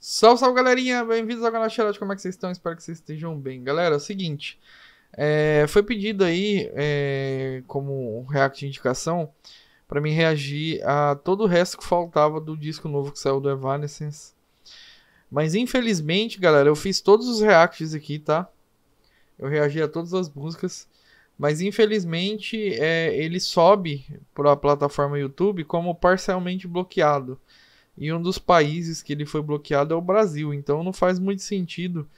Salve, salve galerinha, bem-vindos ao canal Xerote, como é que vocês estão? Espero que vocês estejam bem. Galera, é o seguinte, é, foi pedido aí, é, como react de indicação, para mim reagir a todo o resto que faltava do disco novo que saiu do Evanescence. Mas infelizmente, galera, eu fiz todos os reacts aqui, tá? Eu reagi a todas as músicas, mas infelizmente é, ele sobe para a plataforma YouTube como parcialmente bloqueado. E um dos países que ele foi bloqueado é o Brasil. Então não faz muito sentido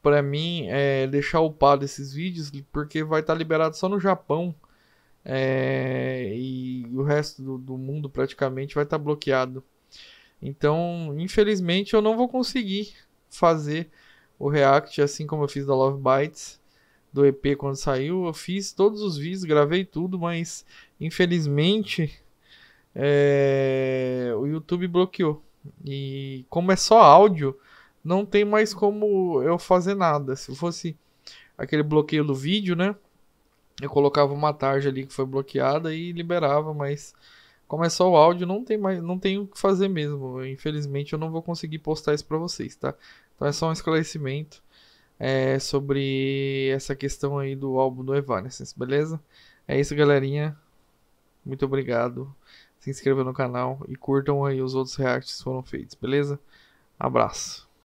para mim é, deixar upado esses vídeos, porque vai estar tá liberado só no Japão. É, e o resto do, do mundo praticamente vai estar tá bloqueado. Então, infelizmente, eu não vou conseguir fazer o react assim como eu fiz da Love Bites do EP quando saiu. Eu fiz todos os vídeos, gravei tudo, mas infelizmente é, YouTube bloqueou. E como é só áudio, não tem mais como eu fazer nada. Se fosse aquele bloqueio do vídeo, né? Eu colocava uma tarja ali que foi bloqueada e liberava, mas como é só o áudio, não tem mais, não tem o que fazer mesmo. Infelizmente eu não vou conseguir postar isso para vocês, tá? Então é só um esclarecimento é, sobre essa questão aí do álbum do Evanescence, beleza? É isso, galerinha. Muito obrigado se inscrevam no canal e curtam aí os outros reacts que foram feitos, beleza? Abraço.